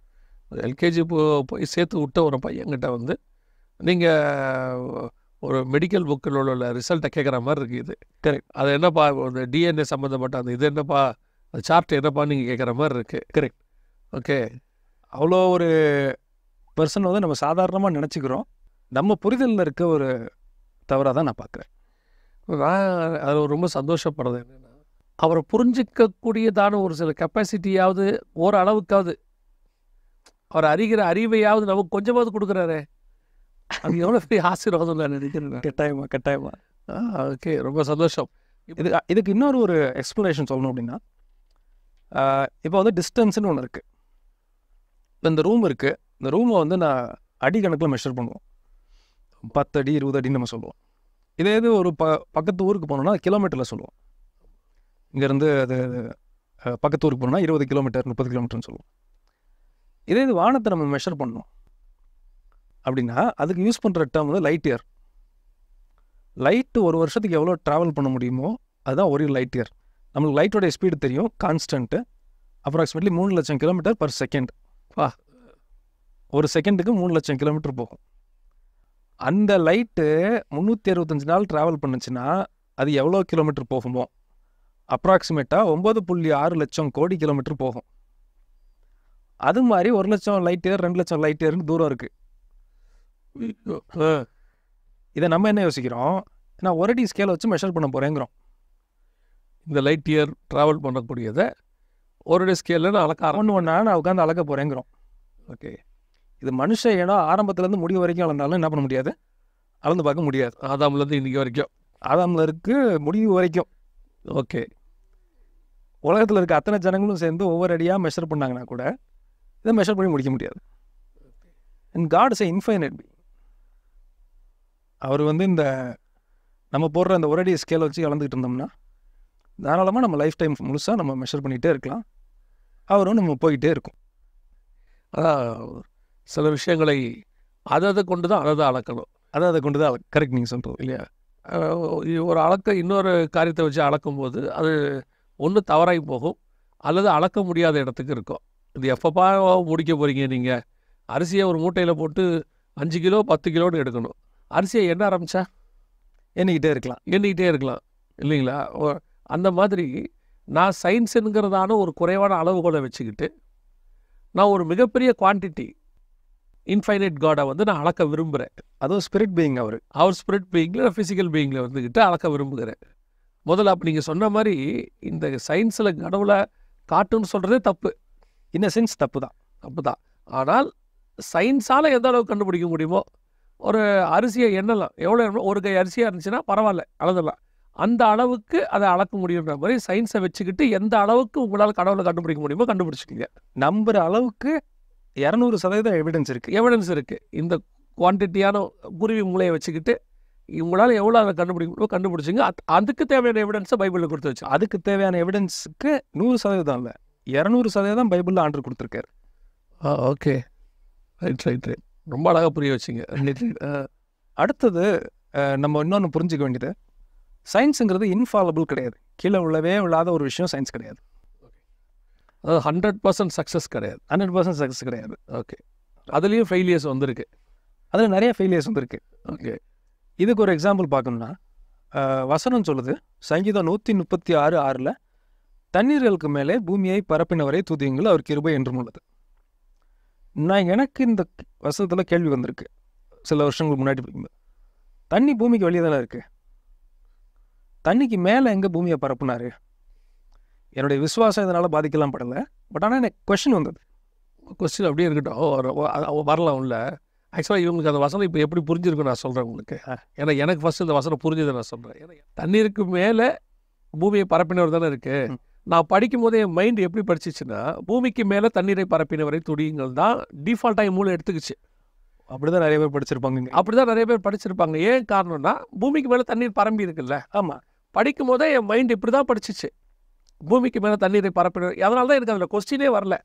எல்கேஜி போ போய் சேர்த்து விட்ட ஒரு பையன்கிட்ட வந்து நீங்கள் ஒரு மெடிக்கல் புக்கில் உள்ள ரிசல்ட்டை கேட்குற மாதிரி இருக்குது கரெக்ட் அது என்னப்பா அந்த டிஎன்ஏ சம்மந்தப்பட்ட அந்த இது என்னப்பா அந்த சார்ட் என்னப்பா நீங்கள் கேட்குற மாதிரி இருக்குது கரெக்ட் ஓகே அவ்வளோ ஒரு பர்சன் வந்து நம்ம சாதாரணமாக நினச்சிக்கிறோம் நம்ம புரிதலில் இருக்க ஒரு தவறாக தான் நான் பார்க்குறேன் நான் அதில் ரொம்ப சந்தோஷப்படுறது என்னென்னா அவரை புரிஞ்சிக்கக்கூடியதான ஒரு சில கெப்பாசிட்டியாவது ஓரளவுக்காவது அவர் அறிகிற அறிவையாவது நமக்கு கொஞ்சமாவது கொடுக்குறாரு அது எவ்வளோ பெரிய ஆசீர்வாதம் நான் நினைக்கிறேன் கட்டாயமா கட்டாயமா ஓகே ரொம்ப சந்தோஷம் இது இதுக்கு இன்னொரு ஒரு எக்ஸ்ப்ளனேஷன் சொல்லணும் அப்படின்னா இப்போ வந்து டிஸ்டன்ஸ்னு ஒன்று இருக்குது இப்போ இந்த ரூம் இருக்குது இந்த ரூமை வந்து நான் அடி கணக்கில் மெஷர் பண்ணுவோம் பத்து அடி இருபது அடின்னு நம்ம சொல்லுவோம் இதே இது ஒரு ப பக்கத்து ஊருக்கு போனோம்னா கிலோமீட்டரில் சொல்லுவோம் இங்கேருந்து அது பக்கத்து ஊருக்கு போனோம்னா இருபது கிலோமீட்டர் முப்பது கிலோமீட்டர்னு சொல்லுவோம் இதே இது வானத்தை நம்ம மெஷர் பண்ணோம் அப்படின்னா அதுக்கு யூஸ் பண்ணுற டேர்ம் வந்து லைட் இயர் லைட்டு ஒரு வருஷத்துக்கு எவ்வளோ ட்ராவல் பண்ண முடியுமோ அதுதான் ஒரே லைட் இயர் நம்மளுக்கு லைட்டோடைய ஸ்பீடு தெரியும் கான்ஸ்டன்ட்டு அப்ராக்சிமேட்லி மூணு லட்சம் கிலோமீட்டர் பர் செகண்ட் வா ஒரு செகண்டுக்கு மூணு லட்சம் கிலோமீட்டர் போகும் அந்த லைட்டு முந்நூற்றி அறுபத்தஞ்சு நாள் ட்ராவல் பண்ணுச்சுன்னா அது எவ்வளோ கிலோமீட்டர் போகுமோ அப்ராக்சிமேட்டாக ஒம்பது புள்ளி ஆறு லட்சம் கோடி கிலோமீட்டர் போகும் அது மாதிரி ஒரு லட்சம் லைட் இயர் ரெண்டு லட்சம் லைட் இயர்னு தூரம் இருக்குது இதை நம்ம என்ன யோசிக்கிறோம் நான் ஒரு அடி ஸ்கேலை வச்சு மெஷர் பண்ண போகிறேங்கிறோம் இந்த லைட் இயர் ட்ராவல் பண்ணக்கூடியதை ஒரு அடி ஸ்கேலில் நான் அளக்க ஒன்று ஒன்றா நான் உட்காந்து அளக்க போகிறேங்கிறோம் ஓகே இது மனுஷன் ஏன்னா ஆரம்பத்துலேருந்து முடிவு வரைக்கும் அளந்தாலும் என்ன பண்ண முடியாது அளந்து பார்க்க முடியாது இருந்து இன்றைக்கி வரைக்கும் ஆதாமில் இருக்குது முடிவு வரைக்கும் ஓகே உலகத்தில் இருக்க அத்தனை ஜனங்களும் சேர்ந்து ஒவ்வொரு அடியாக மெஷர் பண்ணாங்கன்னா கூட இதை மெஷர் பண்ணி முடிக்க முடியாது and God is infinite be அவர் வந்து இந்த நம்ம போடுற அந்த ஒரடி ஸ்கேல் வச்சு கலந்துக்கிட்டு இருந்தோம்னா தாராளமாக நம்ம லைஃப் டைம் முழுசாக நம்ம மெஷர் பண்ணிகிட்டே இருக்கலாம் அவரும் நம்ம போயிட்டே இருக்கும் அதான் சில விஷயங்களை அதை அதை கொண்டு தான் அதை தான் அளக்கணும் அதை அதை கொண்டு தான் கரெக்ட் நீங்கள் சொல்கிறோம் இல்லையா ஒரு அளக்க இன்னொரு காரியத்தை வச்சு அளக்கும் போது அது ஒன்று தவறாகி போகும் அல்லது அளக்க முடியாத இடத்துக்கு இருக்கும் இது எப்பப்பாவோ முடிக்க போகிறீங்க நீங்கள் அரிசியை ஒரு மூட்டையில் போட்டு அஞ்சு கிலோ பத்து கிலோன்னு எடுக்கணும் அரிசியை என்ன ஆரம்பித்தா எண்ணிக்கிட்டே இருக்கலாம் எண்ணிக்கிட்டே இருக்கலாம் இல்லைங்களா அந்த மாதிரி நான் சயின்ஸுங்கிறதான ஒரு குறைவான அளவுகோலை வச்சுக்கிட்டு நான் ஒரு மிகப்பெரிய குவான்டிட்டி இன்ஃபைனைட் காடை வந்து நான் அளக்க விரும்புகிறேன் அதுவும் ஸ்பிரிட் பீயிங் அவர் அவர் ஸ்பிரிட் பீயிங்கில் ஃபிசிக்கல் பீயிங்கில் வந்துக்கிட்டு அளக்க விரும்புகிறேன் முதல்ல அப்போ நீங்கள் சொன்ன மாதிரி இந்த சயின்ஸில் கடவுளை காட்டுன்னு சொல்கிறதே தப்பு அ சென்ஸ் தப்பு தான் தப்பு தான் ஆனால் சயின்ஸால் எந்த அளவுக்கு கண்டுபிடிக்க முடியுமோ ஒரு அரிசியை எண்ணலாம் எவ்வளோ ஒரு கை அரிசியாக இருந்துச்சுன்னா பரவாயில்ல அழுதலாம் அந்த அளவுக்கு அதை அளக்க முடியுன்ற மாதிரி சயின்ஸை வச்சுக்கிட்டு எந்த அளவுக்கு உங்களால் கடவுளை கண்டுபிடிக்க முடியுமோ கண்டுபிடிச்சிக்கிங்க நம்புற அளவுக்கு இரநூறு சதவீதம் எவிடன்ஸ் இருக்குது எவிடன்ஸ் இருக்குது இந்த குவான்டிட்டியான குருவி மூலையை வச்சுக்கிட்டு இவங்களால் எவ்வளோ அதை கண்டுபிடிக்க முடியுமோ கண்டுபிடிச்சிங்க அதுக்கு தேவையான எவிடன்ஸை பைபிளில் கொடுத்து வச்சு அதுக்கு தேவையான எவிடன்ஸுக்கு நூறு சதவீதம் இல்லை இரநூறு சதவீதம் பைபிளில் கொடுத்துருக்கார் கொடுத்துருக்காரு ஓகே ரைட் ரைட் ரைட் ரொம்ப அழகாக புரிய வச்சுங்க அடுத்தது நம்ம இன்னொன்று புரிஞ்சிக்க வேண்டியது சயின்ஸுங்கிறது இன்ஃபாலபிள் கிடையாது கீழே உள்ளவே இல்லாத ஒரு விஷயம் சயின்ஸ் கிடையாது அதாவது ஹண்ட்ரட் பர்சன்ட் சக்ஸஸ் கிடையாது ஹண்ட்ரட் பர்சன்ட் சக்ஸஸ் கிடையாது ஓகே அதுலேயும் ஃபெயிலியர்ஸ் வந்திருக்கு அதில் நிறைய ஃபெயிலியர்ஸ் வந்திருக்கு ஓகே இதுக்கு ஒரு எக்ஸாம்பிள் பார்க்கணும்னா வசனம் சொல்லுது சங்கீதம் நூற்றி முப்பத்தி ஆறு ஆறில் தண்ணீர்களுக்கு மேலே பூமியை பரப்பினவரை துதியுங்கள் அவர் கிருபை என்றும் உள்ளது நான் எனக்கு இந்த வசனத்தில் கேள்வி வந்திருக்கு சில வருஷங்களுக்கு முன்னாடி படிக்கும்போது தண்ணி பூமிக்கு வெளியே தானே இருக்குது தண்ணிக்கு மேலே எங்கே பூமியை பரப்புனாரு என்னுடைய விசுவாசம் இதனால் பாதிக்கலாம் படலை பட் ஆனால் எனக்கு கொஷின் வந்தது கொஸ்டின் அப்படியே இருக்கட்டும் வரலாம் இல்லை ஆக்சுவலாக இவங்களுக்கு அந்த வசனம் இப்போ எப்படி புரிஞ்சிருக்கும் நான் சொல்கிறேன் உங்களுக்கு ஏன்னா எனக்கு ஃபஸ்ட்டு இந்த வசனம் புரிஞ்சதை நான் சொல்கிறேன் ஏன்னா தண்ணீருக்கு மேலே பூமியை பரப்பினவர் தானே இருக்குது நான் படிக்கும் போதே என் மைண்ட் எப்படி படிச்சிச்சுன்னா பூமிக்கு மேலே தண்ணீரை பரப்பினவரை துடியுங்கள் தான் டிஃபால்ட்டாக மூளை மூலம் எடுத்துக்கிச்சு அப்படி தான் நிறைய பேர் படிச்சிருப்பாங்க அப்படி தான் நிறைய பேர் படிச்சிருப்பாங்க ஏன் காரணம்னா பூமிக்கு மேலே தண்ணீர் பரம்பி இருக்குல்ல ஆமாம் படிக்கும் போதே என் மைண்ட் இப்படி தான் படிச்சிச்சு பூமிக்கு மேலே தண்ணீரை பரப்பினவர் அதனால தான் எனக்கு அதில் கொஸ்டினே வரல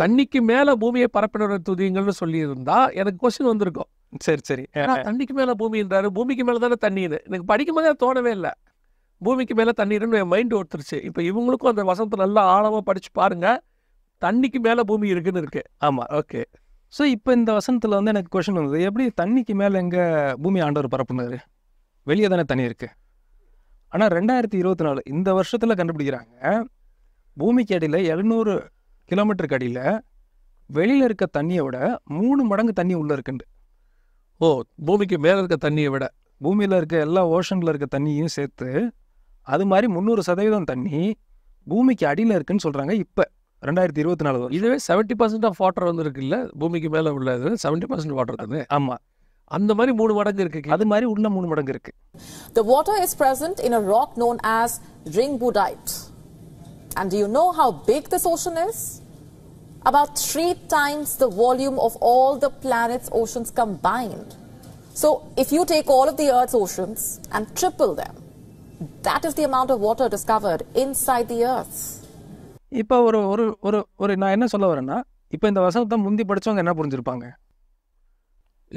சன்னிக்கு மேல பூமியை பரப்பினவர் துதிங்கள்னு சொல்லியிருந்தா எனக்கு கொஸ்டின் வந்திருக்கும் சரி சரி தண்ணிக்கு மேல பூமின்றாரு பூமிக்கு மேல தானே தண்ணீர் எனக்கு படிக்கும் போதே தோணவே இல்லை பூமிக்கு மேல தண்ணீர்னு என் மைண்ட் ஒருத்துருச்சு இப்போ இவங்களுக்கும் அந்த வசனத்தை நல்லா ஆழமா படிச்சு பாருங்க தண்ணிக்கு மேல பூமி இருக்குன்னு இருக்கு ஆமா ஓகே ஸோ இப்போ இந்த வசனத்தில் வந்து எனக்கு கொஷின் வந்தது எப்படி தண்ணிக்கு மேலே எங்கே பூமி ஆண்டவர் பரப்புனாரு வெளியே தானே தண்ணி இருக்குது ஆனால் ரெண்டாயிரத்தி இருபத்தி நாலு இந்த வருஷத்தில் கண்டுபிடிக்கிறாங்க பூமிக்கு அடியில் எழுநூறு கிலோமீட்டருக்கு அடியில் வெளியில் இருக்க தண்ணியை விட மூணு மடங்கு தண்ணி உள்ளே இருக்குண்டு ஓ பூமிக்கு மேலே இருக்க தண்ணியை விட பூமியில் இருக்க எல்லா ஓஷனில் இருக்க தண்ணியும் சேர்த்து அது மாதிரி முந்நூறு சதவீதம் தண்ணி பூமிக்கு அடியில் இருக்குன்னு சொல்கிறாங்க இப்போ ரெண்டாயிரத்தி இருபத்தி நாலு இதுவே செவன்ட்டி பர்சன்ட் ஆஃப் வாட்டர் வந்து இருக்குல்ல பூமிக்கு மேலே உள்ளது செவன்ட்டி பர்சன்ட் வாட்டர் தான் ஆமாம் அந்த மாதிரி மூணு மடங்கு இருக்கு அது மாதிரி உள்ள மூணு மடங்கு இருக்கு The water is present in a rock known as ringbudite. And do you know how big this ocean is? About three times the volume of all the planet's oceans combined. So if you take all of the Earth's oceans and triple them, that is the amount of water discovered inside the Earth. இப்போ ஒரு ஒரு ஒரு ஒரு நான் என்ன சொல்ல வரேன்னா இப்போ இந்த வசனத்தை முந்தி படித்தவங்க என்ன புரிஞ்சிருப்பாங்க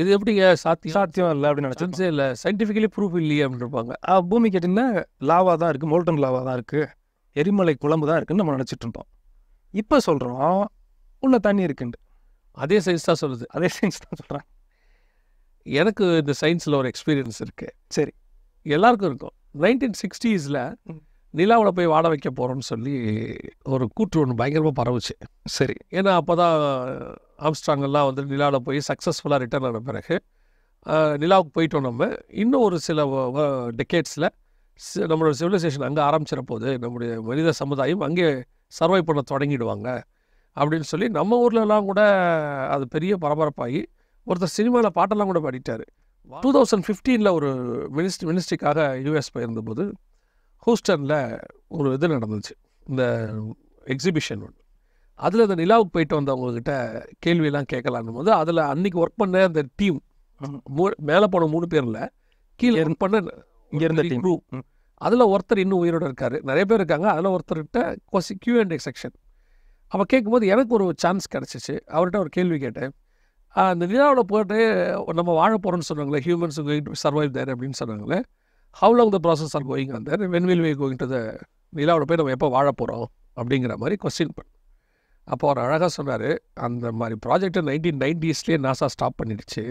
இது எப்படி சாத்தியம் சாத்தியம் இல்லை அப்படின்னு நினச்சேன் இல்லை சயின்டிஃபிக்கலி ப்ரூஃப் இல்லையே அப்படின்னு இருப்பாங்க பூமி கேட்டிங்கன்னா லாவா தான் இருக்குது மோல்டன் லாவா தான் இருக்குது எரிமலை குழம்பு தான் இருக்குன்னு நம்ம நினச்சிட்டு இருந்தோம் இப்போ சொல்கிறோம் உள்ள தண்ணி இருக்குண்டு அதே சயின்ஸ் தான் சொல்லுது அதே சயின்ஸ் தான் சொல்கிறேன் எனக்கு இந்த சயின்ஸில் ஒரு எக்ஸ்பீரியன்ஸ் இருக்குது சரி எல்லாருக்கும் இருக்கும் நைன்டீன் சிக்ஸ்டீஸில் நிலாவில் போய் வாட வைக்க போகிறோம்னு சொல்லி ஒரு கூற்று ஒன்று பயங்கரமாக பரவுச்சு சரி ஏன்னா அப்போ தான் ஆம்ஸ்ட்ராங்கெல்லாம் வந்து நிலாவில் போய் சக்ஸஸ்ஃபுல்லாக ரிட்டர்ன் ஆன பிறகு நிலாவுக்கு போயிட்டோம் நம்ம இன்னும் ஒரு சில டெக்கேட்ஸில் நம்மளோட சிவிலைசேஷன் அங்கே ஆரம்பிச்சிட போது நம்முடைய மனித சமுதாயம் அங்கே சர்வை பண்ண தொடங்கிடுவாங்க அப்படின்னு சொல்லி நம்ம ஊர்லலாம் கூட அது பெரிய பரபரப்பாகி ஒருத்தர் சினிமாவில் பாட்டெல்லாம் கூட பாடிட்டார் டூ தௌசண்ட் ஃபிஃப்டீனில் ஒரு மினிஸ்ட் மினிஸ்ட்ரிக்காக யூஎஸ் போயிருந்தபோது ஹூஸ்டனில் ஒரு இது நடந்துச்சு இந்த எக்ஸிபிஷன் ஒன்று அதில் இந்த நிலாவுக்கு போயிட்டு வந்தவங்கக்கிட்ட கேள்வியெல்லாம் கேட்கலான் போது அதில் அன்றைக்கி ஒர்க் பண்ண அந்த டீம் மூ மேலே போன மூணு பேரில் கீழே ஒர்க் பண்ண இங்கே இருந்த டீம் அதில் ஒருத்தர் இன்னும் உயிரோடு இருக்கார் நிறைய பேர் இருக்காங்க அதில் ஒருத்தர்கிட்ட கொசி கியூ அண்ட் செக்ஷன் கேட்கும் கேட்கும்போது எனக்கு ஒரு சான்ஸ் கிடச்சிச்சு அவர்கிட்ட ஒரு கேள்வி கேட்டேன் அந்த நிலாவில் போயிட்டு நம்ம வாழ போகிறோன்னு சொன்னாங்களே humans going to survive there அப்படின்னு சொன்னாங்களே how long the process are going அந்த when will we going to the நிலாவோட போய் நம்ம எப்போ வாழ போகிறோம் அப்படிங்கிற மாதிரி கொஸ்டின் பண்ண அப்போ அவர் அழகாக சொன்னார் அந்த மாதிரி ப்ராஜெக்டை நைன்டீன் நைன்டிஸ்லேயே நாசா ஸ்டாப் பண்ணிடுச்சு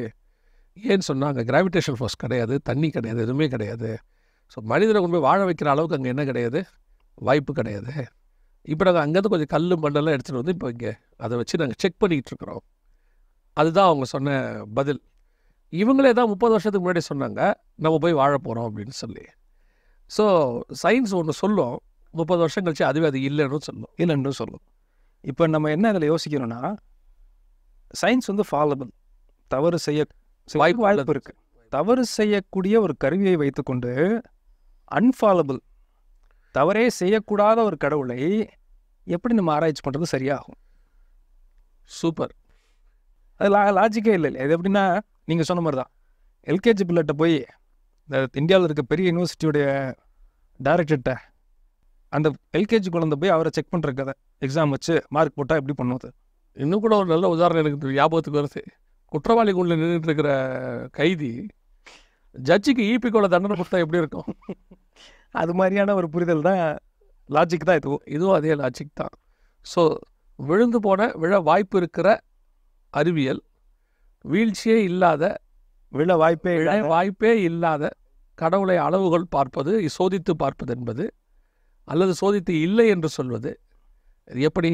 ஏன்னு சொன்னால் அங்கே கிராவிடேஷன் ஃபோர்ஸ் கிடையாது தண்ணி கிடையாது எதுவுமே கிடையாது ஸோ மனிதனை கொண்டு போய் வாழ வைக்கிற அளவுக்கு அங்கே என்ன கிடையாது வாய்ப்பு கிடையாது இப்போ நாங்கள் அங்கேருந்து கொஞ்சம் கல் மண்ணெல்லாம் எடுத்துகிட்டு வந்து இப்போ இங்கே அதை வச்சு நாங்கள் செக் பண்ணிக்கிட்டு இருக்கிறோம் அதுதான் அவங்க சொன்ன பதில் இவங்களே தான் முப்பது வருஷத்துக்கு முன்னாடி சொன்னாங்க நம்ம போய் வாழ போகிறோம் அப்படின்னு சொல்லி ஸோ சயின்ஸ் ஒன்று சொல்லும் முப்பது வருஷம் கழிச்சு அதுவே அது இல்லைன்னு சொல்லும் இல்லைன்னு சொல்லும் இப்போ நம்ம என்ன இதில் யோசிக்கணும்னா சயின்ஸ் வந்து ஃபாலபிள் தவறு செய்ய வாய்ப்பு வாய்ப்பு இருக்கு தவறு செய்யக்கூடிய ஒரு கருவியை வைத்துக்கொண்டு அன்ஃபாலபிள் தவறே செய்யக்கூடாத ஒரு கடவுளை எப்படி நம்ம ஆராய்ச்சி பண்ணுறது சரியாகும் சூப்பர் அது லா லாஜிக்கே இல்லை இல்லை இது எப்படின்னா நீங்கள் சொன்ன மாதிரி தான் எல்கேஜி பிள்ளைகிட்ட போய் இந்த இந்தியாவில் இருக்க பெரிய யூனிவர்சிட்டியுடைய டைரக்டர்கிட்ட அந்த எல்கேஜி குழந்தை போய் அவரை செக் பண்ணுற கதை எக்ஸாம் வச்சு மார்க் போட்டால் எப்படி பண்ணுவது இன்னும் கூட ஒரு நல்ல உதாரணம் எனக்கு ஞாபகத்துக்கு வருது குற்றவாளி குண்டில் நின்றுட்டு இருக்கிற கைதி ஜட்ஜிக்கு ஈபிக்கோல தண்டனை கொடுத்தா எப்படி இருக்கும் அது மாதிரியான ஒரு புரிதல் தான் லாஜிக் தான் இதுவும் இதுவும் அதே லாஜிக் தான் ஸோ விழுந்து போன விழ வாய்ப்பு இருக்கிற அறிவியல் வீழ்ச்சியே இல்லாத விழ வாய்ப்பே வாய்ப்பே இல்லாத கடவுளை அளவுகள் பார்ப்பது சோதித்து பார்ப்பது என்பது அல்லது சோதித்து இல்லை என்று சொல்வது எப்படி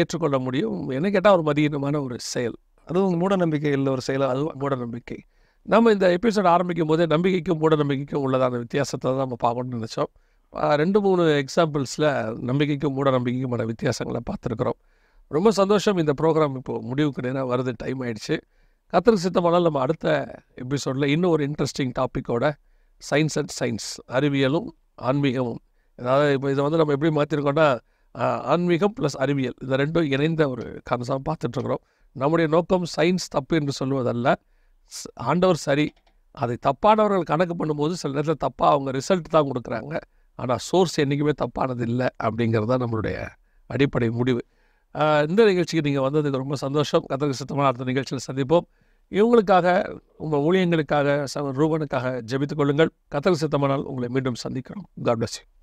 ஏற்றுக்கொள்ள முடியும் என்ன கேட்டால் ஒரு மதியீனமான ஒரு செயல் அதுவும் மூட நம்பிக்கை இல்லை ஒரு செயலாக அதுவும் மூட நம்பிக்கை நம்ம இந்த எபிசோட் ஆரம்பிக்கும் போதே நம்பிக்கைக்கும் மூட நம்பிக்கைக்கும் உள்ளதான வித்தியாசத்தை தான் நம்ம பார்க்கணும்னு நினச்சோம் ரெண்டு மூணு எக்ஸாம்பிள்ஸில் நம்பிக்கைக்கும் மூட நம்பிக்கைக்குமான வித்தியாசங்களை பார்த்துருக்குறோம் ரொம்ப சந்தோஷம் இந்த ப்ரோக்ராம் இப்போது முடிவுக்கு நேராக வருது டைம் ஆயிடுச்சு கத்திர சித்தமானால் நம்ம அடுத்த எபிசோடில் இன்னும் ஒரு இன்ட்ரெஸ்டிங் டாப்பிக்கோட சயின்ஸ் அண்ட் சயின்ஸ் அறிவியலும் ஆன்மீகமும் அதாவது இப்போ இதை வந்து நம்ம எப்படி மாற்றிருக்கோம்னா ஆன்மீகம் ப்ளஸ் அறிவியல் இதை ரெண்டும் இணைந்த ஒரு கன்சாம் பார்த்துட்ருக்குறோம் நம்முடைய நோக்கம் சயின்ஸ் தப்பு என்று சொல்லுவதல்ல ஆண்டவர் சரி அதை தப்பானவர்கள் கணக்கு பண்ணும்போது சில நேரத்தில் தப்பாக அவங்க ரிசல்ட் தான் கொடுக்குறாங்க ஆனால் சோர்ஸ் என்றைக்குமே தப்பானது இல்லை அப்படிங்கிறது தான் நம்மளுடைய அடிப்படை முடிவு இந்த நிகழ்ச்சிக்கு நீங்கள் வந்ததுக்கு ரொம்ப சந்தோஷம் கதற்கு சுத்தமாக அடுத்த நிகழ்ச்சியில் சந்திப்போம் இவங்களுக்காக உங்கள் ஊழியங்களுக்காக ரூபனுக்காக ஜெபித்துக்கொள்ளுங்கள் கொள்ளுங்கள் கத்தல் சித்தமானால் உங்களை மீண்டும் சந்திக்கணும் காட் பிளஸ் யூ